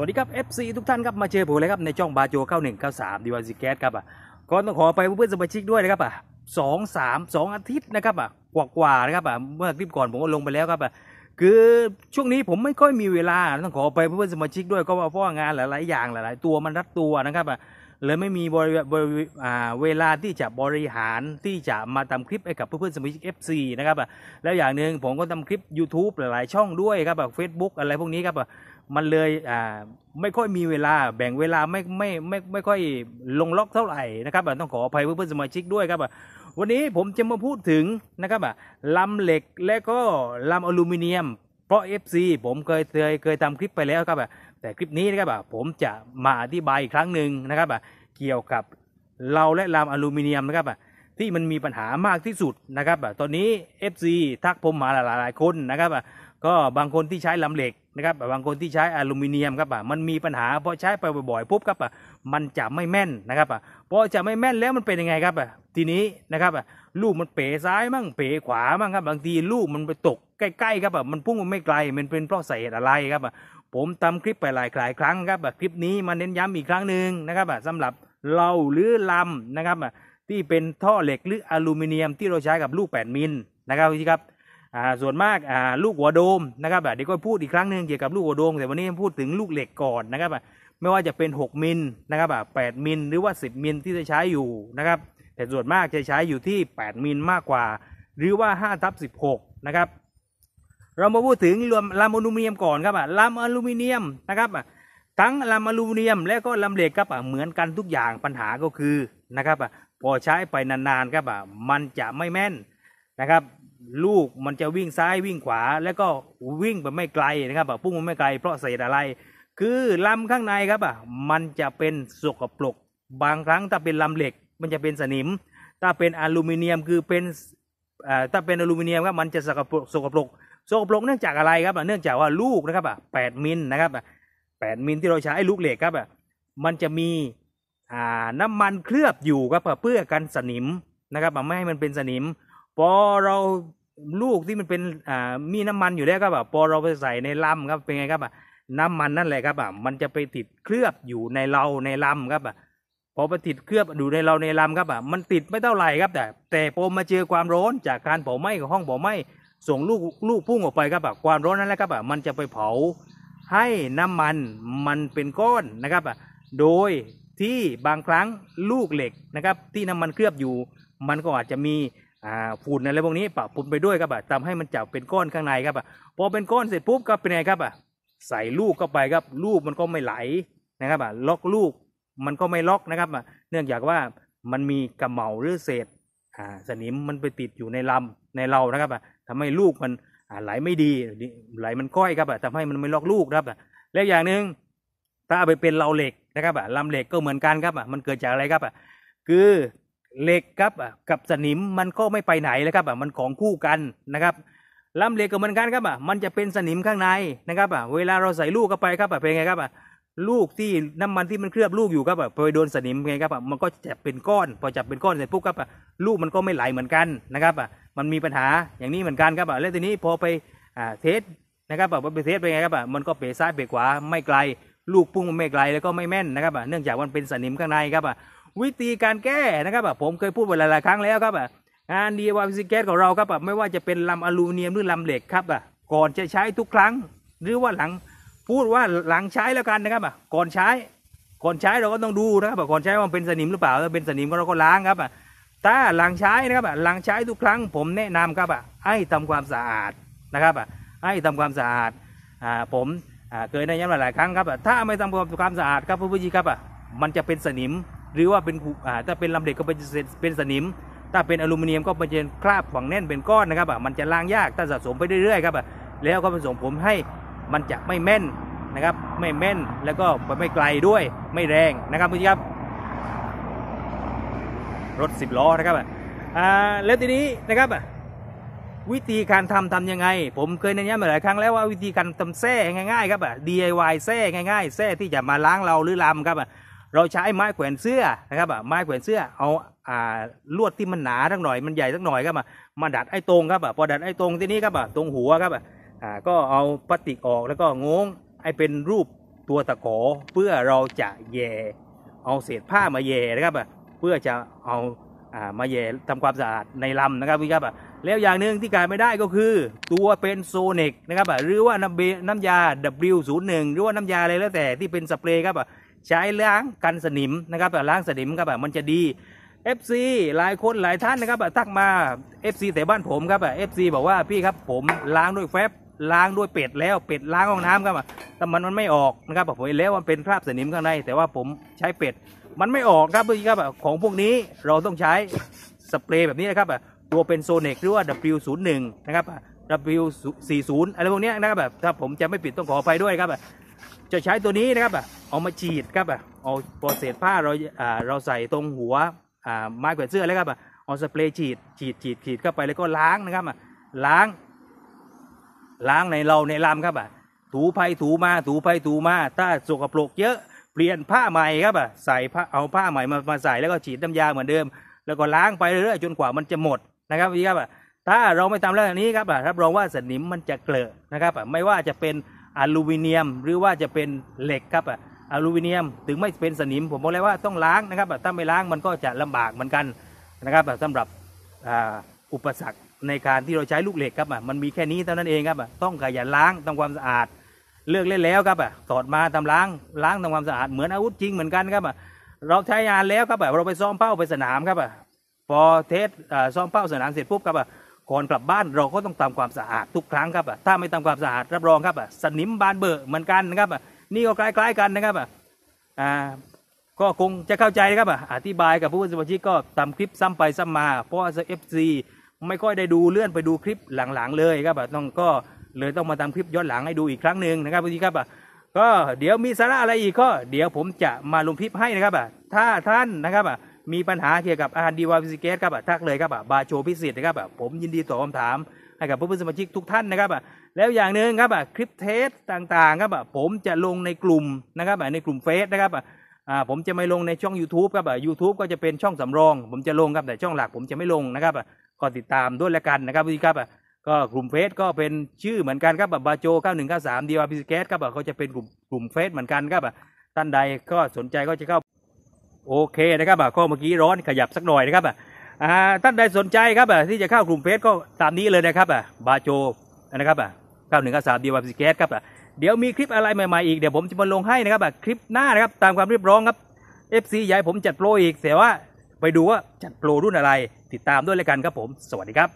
วัสดีครับ FC ทุกท่านครับมาเจอผมเลยครับในช่องบาโจ9193ดีวันซีแก๊สครับอ่ะก็ต้องขอไปเพื่อนสมาชิกด้วยนะครับอ่ะสองสามสองอาทิตย์นะครับอ่ะกว่ากว่านะครับอ่ะเมื่อคลิปก่อนผมก็ลงไปแล้วครับอ่ะคือช่วงนี้ผมไม่ค่อยมีเวลาต้องขอไปเพื่อนสมาชิกด้วยก็เพราะงานหลายๆ อย่างหลาย ๆ ตัวมันรัดตัวนะครับอ่ะเลยไม่มีบริบริเวลาที่จะบริหารที่จะมาทำคลิปให้กับเพื่อนสมาชิก FC นะครับอ่ะแล้วอย่างหนึ่งผมก็ทำคลิป YouTube หลายๆ ช่องด้วยครับเฟซบุ๊กอะไรพวกนี้ครับมันเลยอ่าไม่ค่อยมีเวลาแบ่งเวลาไม่ไม่ไม่ไม่ค่อยลงล็อกเท่าไหร่นะครับต้องขออภัยเพื่อนสมาชิกด้วยครับวันนี้ผมจะมาพูดถึงนะครับลำเหล็กและก็ลำอลูมิเนียม เพราะ FC ผมเคยเคยเคยทำคลิปไปแล้วครับแต่คลิปนี้นะครับผมจะมาอธิบายอีกครั้งหนึ่งนะครับเกี่ยวกับเราและลำอลูมิเนียมนะครับที่มันมีปัญหามากที่สุดนะครับตอนนี้ FC ทักผมมาหลายๆคนนะครับก็บางคนที่ใช้ลำเหล็กนะครับบางคนที่ใช้อลูมิเนียมครับอ่ะ มันมีปัญหาเพราะใช้ไปบ่อยๆปุ๊บครับอ่ะ มันจะไม่แม่นนะครับอ่ะพะจะไม่แม่นแล้วมันเป็นยังไงครับอ่ะ ทีนี้นะครับอ่ะลูกมันเป๋ซ้ายมั่งเป๋ขวามั่งครับ บางทีลูกมันไปตกใกล้ๆครับอ่ะ มันพุ่งมันไม่ไกล มันเป็นเพราะสาเหตุอะไรครับอ่ะผมทำคลิปไปหลายหลครั้งครับอ่ะคลิปนี้มาเน้นย้ำอีกครั้งหนึ่งนะครับอ่ะสำหรับเราหรือลำนะครับอ่ะที่เป็นท่อเหล็กหรืออลูมิเนียมที่เราใช้กับลูกแปดมิลนะครับพี่ครับส่วนมากลูกหัวโดมนะครับเดี๋ยวก็พูดอีกครั้งหนึ่งเกี่ยวกับลูกหัวโดมแต่วันนี้พูดถึงลูกเหล็กก่อนนะครับไม่ว่าจะเป็น 6มิลนะครับแปดมิลหรือว่า 10มิลที่จะใช้อยู่นะครับ แต่ส่วนมากจะใช้อยู่ที่ 8 มิลมากกว่า หรือว่า5ทับสินะครับเรามาพูดถึงรวมลามอลูมิเนียมก่อนครับลามอลูมิเนียมนะครับทั้งลามอลูมิเนียมและก็ลามเหล็กครับเหมือนกันทุกอย่างปัญหาก็คือนะครับพอใช้ไปนานๆครับมันจะไม่แม่นนะครับลูกมันจะวิ่งซ้ายวิ่งขวา แล้วก็วิ่งไปไม่ไกลนะครับพุ่งไปไม่ไกล เพราะเศษอะไรคือลำข้างในครับอ่ะมันจะเป็นสกปรก บางครั้งถ้าเป็นลำเหล็ก มันจะเป็นสนิม ถ้าเป็นอลูมิเนียมคือเป็นถ้าเป็นอลูมิเนียมครับมันจะสกปรกสกปรกสกปรกเนื่องจากอะไรครับเนื่องจากว่าลูกนะครับอ่ะแปดมิลนะครับแปดมิลที่เราใช้ลูกเหล็กครับอ่ะมันจะมีน้ำมันเคลือบอยู่ครับเพื่อกันสนิมนะครับไม่ให้มันเป็นสนิมพอเราลูกที่มันเป็นอ่ามีน้ำมันอยู่แล้วครับพอเราไปใส่ในลำครับเป็นไงครับอ่ะน้ำมันนั่นแหละครับอ่ะมันจะไปติดเคลือบอยู่ในเราในลำครับอ่ะพอไปติดเคลือบอยู่ในเราในลำครับอ่ะมันติดไม่เท่าไหร่ครับแต่แต่พอมาเจอความร้อนจากการเผาไหม้ของห้องเผาไหม้ส่งลูกลูกพุ่งออกไปครับอ่ะความร้อนนั่นแหละครับอ่ะมันจะไปเผา ให้น้ำมันมันเป็นก้อนนะครับอ่ะโดยที่บางครั้งลูกเหล็กนะครับ ที่น้ำมันเคลือบอยู่ มันก็อาจจะมีอ่าฝุ่นอะไรพวกนี้ปะปนไปด้วยครับอ่ะทำให้มันจับเป็นก้อนข้างในครับอ่ะพอเป็นก้อนเสร็จปุ๊บก็เป็นไงครับอ่ะใส่ลูกเข้าไปครับ ลูกมันก็ไม่ไหลนะครับอ่ะล็อกลูกมันก็ไม่ล็อกนะครับอ่ะเนื่องจากว่ามันมีกระเหมาหรือเศษอ่าสนิมมันไปติดอยู่ในลำในเรานะครับอ่ะทำให้ลูกมันไหลไม่ดี ไหลมันก้อยครับอ่ะทำให้มันไม่ล็อกลูกครับอ่ะแล้วอย่างหนึ่งถ้าไปเป็นเาเหล็กนะครับอ่ะลำเหล็กก็เหมือนกันครับอ่ะมันเกิดจากอะไรครับอ่ะคือเหล็กครับกับสนิมมันก็ไม่ไปไหน แล้วครับมันของคู่กันนะครับลำเหล็กก็เหมือนกันครับมันจะเป็นสนิมข้างในนะครับเวลาเราใส่ลูกเข้าไปครับเป็นไงครับลูกที่น้ำมันที่มันเคลือบลูกอยู่ครับพอโดนสนิมไงครับมันก็จะเป็นก้อนพอจับเป็นก้อนเสร็จปุ๊บครับลูกมันก็ไม่ไหลเหมือนกันนะครับมันมีปัญหาอย่างนี้เหมือนกันครับแล้วทีนี้พอไปเทสนะครับพอไปเทสเป็นไงครับมันก็เปซ้ายเปขวาไม่ไกลลูกปุ้งมันไม่ไกลแล้วก็ไม่แม่นนะครับเนื่องจากมันเป็นสนิมข้างในครับวิธีการแก้นะครับผมเคยพูดไปหลายๆครั้งแล้วครับงานดีวาร์มซิแกสของเราครับไม่ว่าจะเป็นลำอลูมิเนียมหรือลำเหล็กครับก่อนจะใช้ทุกครั้งหรือว่าหลังพูดว่าหลังใช้แล้วกันนะครับ ก่อนใช้ ก่อนใช้เราก็ต้องดูนะครับก่อนใช้ว่าเป็นสนิมหรือเปล่าถ้าเป็นสนิมก็เราก็ล้างครับถ้าหลังใช้นะครับหลังใช้ทุกครั้งผมแนะนำครับให้ทำความสะอาดนะครับให้ทำความสะอาดผมเคยได้ย้ำหลาย ครั้งครับถ้าไม่ทำความสะอาดครับผู้ผูิชีครับมันจะเป็นสนิมหรือว่าเป็นถ้าเป็นลำเหล็กก็เป็นเป็นสนิม ถ้าเป็นอลูมิเนียมก็เป็นคราบฝังแน่นเป็นก้อนนะครับอ่ะมันจะล้างยากถ้าสะสมไปเรื่อยๆครับอ่ะแล้วก็ผปส่งผมให้มันจะไม่แม่นนะครับไม่แม่นแล้วก็ไปไม่ไกลด้วยไม่แรงนะครับคุณครับรถ 10ล้อนะครับอ่าแล้วทีนี้นะครับอ่ะวิธีการทำทํำยังไง ผมเคยแนะนำมาหลายครั้งแล้วว่าวิธีการทำแท่ง่ายๆครับอ่ะ DIY แท่ง่ายๆแท่ที่จะมาล้างเราหรือลำครับอ่ะเราใช้ไม้แขวนเสื้อนะครับไม้แขวนเสื้อเอาลวดที่มันหนาสักหน่อยมันใหญ่สักหน่อยครับมาดัดไอ้ตรงครับพอดัดไอ้ตรงที่นี้ครับตรงหัวครับก็เอาพลาสติกออกแล้วก็งงไอ้เป็นรูปตัวตะขอเพื่อเราจะแย่เอาเศษผ้ามาแย่นะครับเพื่อจะเอามาแย่ทำความสะอาดในลำนะครับพี่ครับแล้วอย่างหนึ่งที่ขาดไม่ได้ก็คือ ตัวเป็นโซนิกนะครับหรือว่าน้ำเบน้ำยา W01 หรือว่าน้ำยาอะไรแล้วแต่ที่เป็นสเปรย์ครับใช้ล้างกันสนิมนะครับแบบล้างสนิมครับแบบมันจะดี FC หลายคนหลายท่านนะครับแบบทักมา FC แต่บ้านผมครับแบบ FC บอกว่าพี่ครับผมล้างด้วยแฟบ ล้างด้วยเป็ดแล้วเป็ดล้างห้องน้ำครับแต่มันมันไม่ออกนะครับผมแล้วมันเป็นคราบสนิมข้างใน แต่ว่าผมใช้เป็ด มันไม่ออกครับพี่ครับของพวกนี้เราต้องใช้สเปรย์แบบนี้นะครับตัวเป็นโซเนกหรือว่า W01 นะครับ W40 อะไรพวกนี้นะครับแบบถ้าผมจะไม่ปิดต้องขออภัยด้วยครับจะใช้ตัวนี้นะครับอ่ะเอามาฉีดครับอ่ะเอาปอเศษผ้าเราอ่าเราใส่ตรงหัวอ่าไม้แขวนเสื้อแล้วครับอ่ะเอาสเปรย์ฉีดฉีดฉีดฉีดเข้าไปแล้วก็ล้างนะครับอ่ะล้าง ล้างในเราในลำครับอ่ะถูไปถูมาถูไปถูมาถ้าสกปรกเยอะเปลี่ยนผ้าใหม่ครับอ่ะใส่ผ้าเอาผ้าใหม่มามาใส่แล้วก็ฉีดน้ำยาเหมือนเดิม แล้วก็ล้างไปเรื่อยๆจนกว่ามันจะหมดนะครับพี่ครับอ่ะถ้าเราไม่ทำเรื่องนี้ครับอ่ะรับรองว่าสนิมมันจะเกลอะนะครับอ่ะไม่ว่าจะเป็นอลูมิเนียมหรือว่าจะเป็นเหล็กครับอะอลูมิเนียมถึงไม่เป็นสนิม ผมบอกแล้วว่าต้องล้างนะครับถ้าไม่ล้างมันก็จะลำบากเหมือนกันนะครับสำหรับอุปสรรคในการที่เราใช้ลูกเหล็กครับมันมีแค่นี้เท่านั้นเองครับต้องขยันล้างทำความสะอาด เลือกเล่นแล้วครับสอดมาทำล้างล้างทำความสะอาดเหมือนอาวุธจริงเหมือนกันครับเราใช้งานแล้วครับเราไปซ้อมเป้าไปสนามครับพอเทสซ้อมเป้า สนามเสร็จปุ๊บครับก่อนกลับบ้านเราก็ต้องทำความสะอาดทุกครั้งครับถ้าไม่ทำความสะอาดรับรองครับสนิมบานเบอร์เหมือนกันนะครับนี่ก็คล้ายๆกันนะครับอ่าก็คงจะเข้าใจนะครับอธิบายกับผู้สมาชิกก็ทำคลิปซ้ำไปซ้ำมาเพราะเอฟซีไม่ค่อยได้ดูเลื่อนไปดูคลิปหลังๆเลยครับต้องก็เลยต้องมาทำคลิปย้อนหลังให้ดูอีกครั้งหนึ่งนะครับพี่ครับก็เดี๋ยวมีสาระอะไรอีกก็ เดี๋ยวผมจะมาลงคลิปให้นะครับถ้าท่านนะครับมีปัญหาเกี่ยวกับอาหารดีวาพิสเกตครับทักเลยครับบาโชพิเศษนะครับผมยินดีตอบคำถาม ให้กับเพื่อนสมาชิกทุกท่านนะครับแล้วอย่างหนึ่งครับคลิปเทสต่างๆครับผมจะลงในกลุ่มนะครับในกลุ่มเฟซนะครับผมจะไม่ลงในช่อง YouTube ครับยูทูบก็จะเป็นช่องสำรอง ผมจะลงครับแต่ช่องหลักผมจะไม่ลงนะครับก็ติดตามด้วยละกันนะครับพี่ครับก็กลุ่มเฟซก็เป็นชื่อเหมือนกันครับบาโจ9193ดีวาพิสเกตครับเขาจะเป็นกลุ่มกลุ่มเฟซเหมือนกันครับท่านใดก็สนใจก็จะเข้าโอเคนะครับ่ก็เมื่อกี้ร้อนขยับสักหน่อยนะครับ่ท่านใดสนใจครับ่ที่จะเข้ากลุ่มเฟซก็ตามนี้เลยนะครับ่บาโจนะครับ่ก้าหนึ่งก้าสามดีวร์สิเคสครับ่เดี๋ยวมีคลิปอะไรใหม่ๆอีกเดี๋ยวผมจะมาลงให้นะครับ่คลิปหน้านะครับตามความเรียบร้อยครับเอฟซีใหญ่ผมจัดโปรอีกแต่ว่าไปดูว่าจัดโปรรุ่นอะไรติดตามด้วยเลยกันครับผมสวัสดีครับ